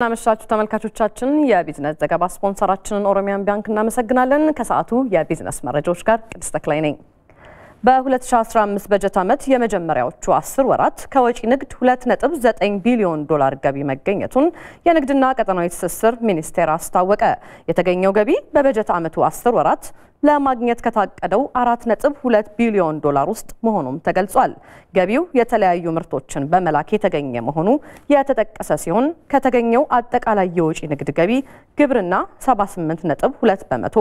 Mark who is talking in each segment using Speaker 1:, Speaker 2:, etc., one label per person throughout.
Speaker 1: እናመሻችሁ ተመልካቾቻችን። የቢዝነስ ዘገባ ስፖንሰራችንን ኦሮሚያን ባንክ እናመሰግናለን። ከሰዓቱ የቢዝነስ መረጃዎች ጋር ቅድስት ተክላይ ነኝ። በ2015 በጀት ዓመት የመጀመሪያዎቹ 10 ወራት ከወጪ ንግድ 2.9 ቢሊዮን ዶላር ገቢ መገኘቱን የንግድና ቀጠናዊ ትስስር ሚኒስቴር አስታወቀ። የተገኘው ገቢ በበጀት ዓመቱ 10 ወራት ለማግኘት ከታቀደው 4.2 ቢሊዮን ዶላር ውስጥ መሆኑም ተገልጿል። ገቢው የተለያዩ ምርቶችን በመላክ የተገኘ መሆኑ የተጠቀሰ ሲሆን ከተገኘው አጠቃላይ የወጪ ንግድ ገቢ ግብርና 78.2 በመቶ፣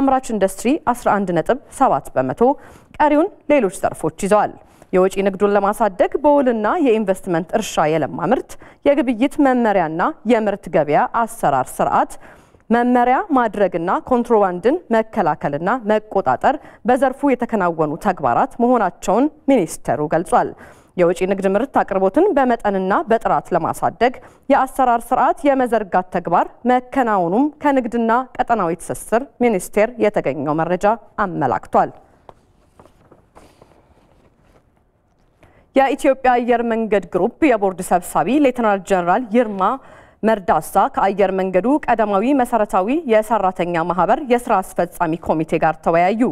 Speaker 1: አምራች ኢንዱስትሪ 11.7 በመቶ፣ ቀሪውን ሌሎች ዘርፎች ይዘዋል። የወጪ ንግዱን ለማሳደግ በውልና የኢንቨስትመንት እርሻ የለማ ምርት የግብይት መመሪያና የምርት ገበያ አሰራር ስርዓት መመሪያ ማድረግና ኮንትሮባንድን መከላከልና መቆጣጠር በዘርፉ የተከናወኑ ተግባራት መሆናቸውን ሚኒስተሩ ገልጿል። የውጭ ንግድ ምርት አቅርቦትን በመጠንና በጥራት ለማሳደግ የአሰራር ስርዓት የመዘርጋት ተግባር መከናወኑም ከንግድና ቀጠናዊ ትስስር ሚኒስቴር የተገኘው መረጃ አመላክቷል። የኢትዮጵያ አየር መንገድ ግሩፕ የቦርድ ሰብሳቢ ሌተናል ጀነራል ይርማ መርዳሳ ከአየር መንገዱ ቀዳማዊ መሰረታዊ የሰራተኛ ማህበር የስራ አስፈጻሚ ኮሚቴ ጋር ተወያዩ።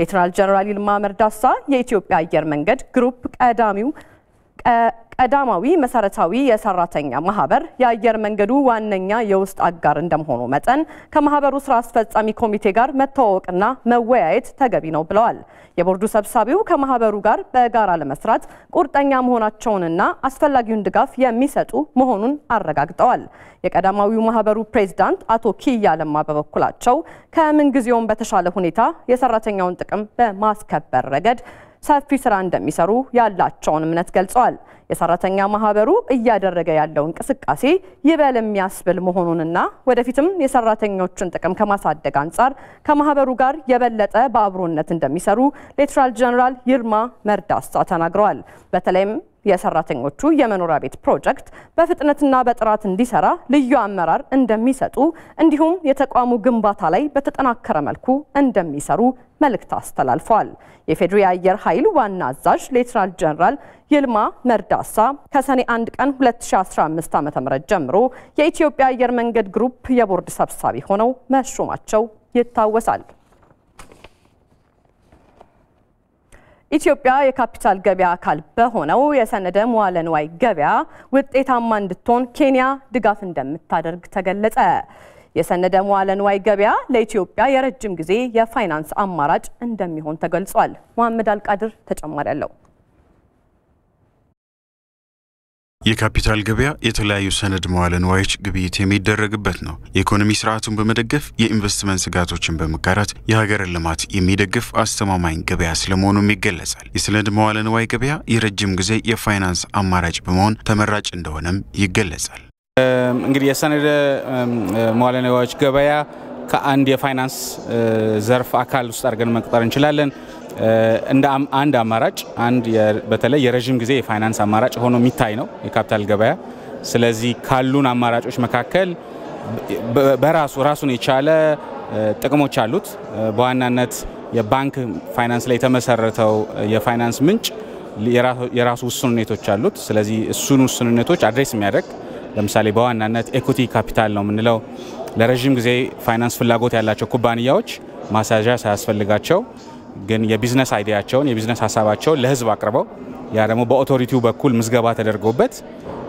Speaker 1: ሌትናል ጀነራል ይልማ መርዳሳ የኢትዮጵያ አየር መንገድ ግሩፕ ቀዳሚው ቀዳማዊ መሰረታዊ የሰራተኛ ማህበር የአየር መንገዱ ዋነኛ የውስጥ አጋር እንደመሆኑ መጠን ከማህበሩ ስራ አስፈጻሚ ኮሚቴ ጋር መተዋወቅና መወያየት ተገቢ ነው ብለዋል። የቦርዱ ሰብሳቢው ከማህበሩ ጋር በጋራ ለመስራት ቁርጠኛ መሆናቸውንና አስፈላጊውን ድጋፍ የሚሰጡ መሆኑን አረጋግጠዋል። የቀዳማዊው ማህበሩ ፕሬዝዳንት አቶ ኪያ ለማ በበኩላቸው ከምንጊዜውም በተሻለ ሁኔታ የሰራተኛውን ጥቅም በማስከበር ረገድ ሰፊ ስራ እንደሚሰሩ ያላቸውን እምነት ገልጸዋል። የሰራተኛ ማህበሩ እያደረገ ያለው እንቅስቃሴ ይበል የሚያስብል መሆኑንና ወደፊትም የሰራተኞችን ጥቅም ከማሳደግ አንጻር ከማህበሩ ጋር የበለጠ በአብሮነት እንደሚሰሩ ሌተናል ጄኔራል ይልማ መርዳሳ ተናግረዋል። በተለይም የሰራተኞቹ የመኖሪያ ቤት ፕሮጀክት በፍጥነትና በጥራት እንዲሰራ ልዩ አመራር እንደሚሰጡ እንዲሁም የተቋሙ ግንባታ ላይ በተጠናከረ መልኩ እንደሚሰሩ መልእክት አስተላልፈዋል። የፌዴሪ አየር ኃይል ዋና አዛዥ ሌትናል ጀነራል ይልማ መርዳሳ ከሰኔ 1 ቀን 2015 ዓ.ም ጀምሮ የኢትዮጵያ አየር መንገድ ግሩፕ የቦርድ ሰብሳቢ ሆነው መሾማቸው ይታወሳል። ኢትዮጵያ የካፒታል ገበያ አካል በሆነው የሰነደ መዋለ ንዋይ ገበያ ውጤታማ እንድትሆን ኬንያ ድጋፍ እንደምታደርግ ተገለጸ። የሰነደ መዋለ ንዋይ ገበያ ለኢትዮጵያ የረጅም ጊዜ የፋይናንስ አማራጭ እንደሚሆን ተገልጿል። መሐመድ አልቃድር ተጨማሪ አለው።
Speaker 2: የካፒታል ገበያ የተለያዩ ሰነድ መዋለ ንዋዮች ግብይት የሚደረግበት ነው። የኢኮኖሚ ስርዓቱን በመደገፍ የኢንቨስትመንት ስጋቶችን በመጋራት የሀገርን ልማት የሚደግፍ አስተማማኝ ገበያ ስለመሆኑም ይገለጻል። የሰነድ መዋለ ንዋይ ገበያ የረጅም ጊዜ የፋይናንስ አማራጭ በመሆን ተመራጭ እንደሆነም ይገለጻል።
Speaker 3: እንግዲህ የሰነድ መዋለ ንዋዮች ገበያ ከአንድ የፋይናንስ ዘርፍ አካል ውስጥ አድርገን መቅጠር እንችላለን። እንደ አንድ አማራጭ አንድ በተለይ የረዥም ጊዜ የፋይናንስ አማራጭ ሆኖ የሚታይ ነው የካፒታል ገበያ። ስለዚህ ካሉን አማራጮች መካከል በራሱ ራሱን የቻለ ጥቅሞች አሉት። በዋናነት የባንክ ፋይናንስ ላይ የተመሰረተው የፋይናንስ ምንጭ የራሱ ውስንነቶች አሉት። ስለዚህ እሱን ውስንነቶች አድሬስ የሚያደርግ ለምሳሌ በዋናነት ኤኩቲ ካፒታል ነው የምንለው ለረዥም ጊዜ ፋይናንስ ፍላጎት ያላቸው ኩባንያዎች ማሳዣ ሳያስፈልጋቸው ግን የቢዝነስ አይዲያቸውን የቢዝነስ ሀሳባቸውን ለህዝብ አቅርበው ያ ደግሞ በኦቶሪቲው በኩል ምዝገባ ተደርጎበት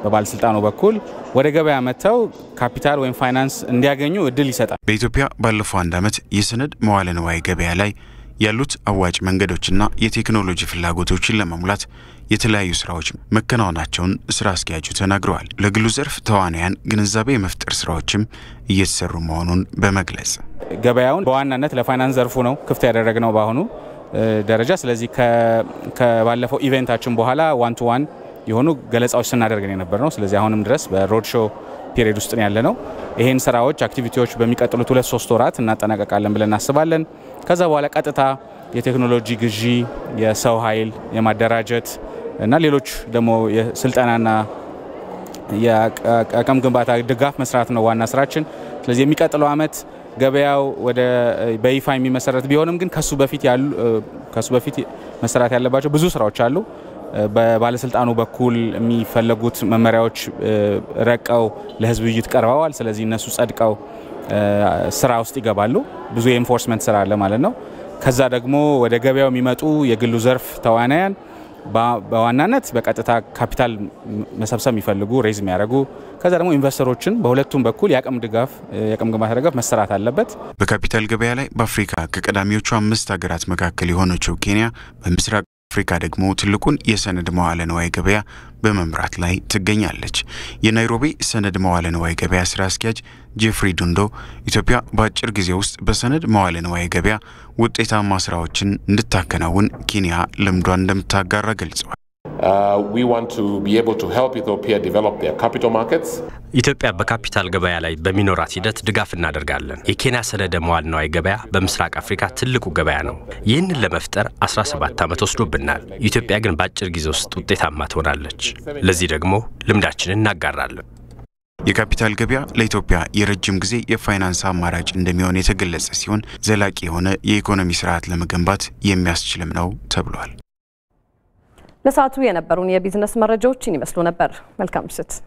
Speaker 3: በባለስልጣኑ በኩል ወደ ገበያ መጥተው ካፒታል ወይም ፋይናንስ እንዲያገኙ እድል ይሰጣል።
Speaker 2: በኢትዮጵያ ባለፈው አንድ ዓመት የሰነድ መዋለ ንዋይ ገበያ ላይ ያሉት አዋጭ መንገዶችና የቴክኖሎጂ ፍላጎቶችን ለመሙላት የተለያዩ ስራዎች መከናወናቸውን ስራ አስኪያጁ ተናግረዋል። ለግሉ ዘርፍ ተዋናያን ግንዛቤ የመፍጠር ስራዎችም እየተሰሩ መሆኑን በመግለጽ
Speaker 3: ገበያውን በዋናነት ለፋይናንስ ዘርፉ ነው ክፍት ያደረግነው በአሁኑ ደረጃ። ስለዚህ ከባለፈው ኢቨንታችን በኋላ ዋን ቱ ዋን የሆኑ ገለጻዎች ስናደርግን የነበር ነው። ስለዚህ አሁንም ድረስ በሮድ ፒሪድ ውስጥ ያለ ነው። ይህን ስራዎች አክቲቪቲዎች በሚቀጥሉት ሁለት ሶስት ወራት እናጠናቀቃለን ብለን እናስባለን። ከዛ በኋላ ቀጥታ የቴክኖሎጂ ግዢ፣ የሰው ኃይል የማደራጀት እና ሌሎች ደግሞ የስልጠናና የአቅም ግንባታ ድጋፍ መስራት ነው ዋና ስራችን። ስለዚህ የሚቀጥለው አመት ገበያው ወደ በይፋ የሚመሰረት ቢሆንም ግን ከሱ በፊት ያሉ ከሱ በፊት መሰራት ያለባቸው ብዙ ስራዎች አሉ። በባለስልጣኑ በኩል የሚፈለጉት መመሪያዎች ረቀው ለህዝብ ውይይት ቀርበዋል። ስለዚህ እነሱ ጸድቀው ስራ ውስጥ ይገባሉ። ብዙ የኢንፎርስመንት ስራ አለ ማለት ነው። ከዛ ደግሞ ወደ ገበያው የሚመጡ የግሉ ዘርፍ ተዋናያን በዋናነት በቀጥታ ካፒታል መሰብሰብ የሚፈልጉ ሬዝ የሚያደርጉ ከዛ ደግሞ ኢንቨስተሮችን በሁለቱም በኩል የአቅም ድጋፍ የአቅም ግንባታ ድጋፍ መሰራት አለበት።
Speaker 2: በካፒታል ገበያ ላይ በአፍሪካ ከቀዳሚዎቹ አምስት ሀገራት መካከል የሆነችው ኬንያ በምስራቅ አፍሪካ ደግሞ ትልቁን የሰነድ መዋለ ንዋይ ገበያ በመምራት ላይ ትገኛለች። የናይሮቢ ሰነድ መዋለ ንዋይ ገበያ ስራ አስኪያጅ ጄፍሪ ዱንዶ ኢትዮጵያ በአጭር ጊዜ ውስጥ በሰነድ መዋለ ንዋይ ገበያ ውጤታማ ስራዎችን እንድታከናውን ኬንያ ልምዷን እንደምታጋራ ገልጸዋል።
Speaker 3: Uh, we want to be able to help Ethiopia develop their capital markets. ኢትዮጵያ በካፒታል ገበያ ላይ በሚኖራት ሂደት ድጋፍ እናደርጋለን። የኬንያ ሰነደ መዋዕለ ንዋይ ገበያ በምስራቅ አፍሪካ ትልቁ ገበያ ነው። ይህንን ለመፍጠር 17 ዓመት ወስዶብናል። ኢትዮጵያ ግን በአጭር ጊዜ ውስጥ ውጤታማ
Speaker 2: ትሆናለች። ለዚህ ደግሞ ልምዳችንን እናጋራለን። የካፒታል ገበያ ለኢትዮጵያ የረጅም ጊዜ የፋይናንስ አማራጭ እንደሚሆን የተገለጸ ሲሆን ዘላቂ የሆነ የኢኮኖሚ ስርዓት ለመገንባት የሚያስችልም ነው ተብሏል።
Speaker 1: ለሰዓቱ የነበሩን የቢዝነስ መረጃዎችን ይመስሉ ነበር። መልካም ምሽት።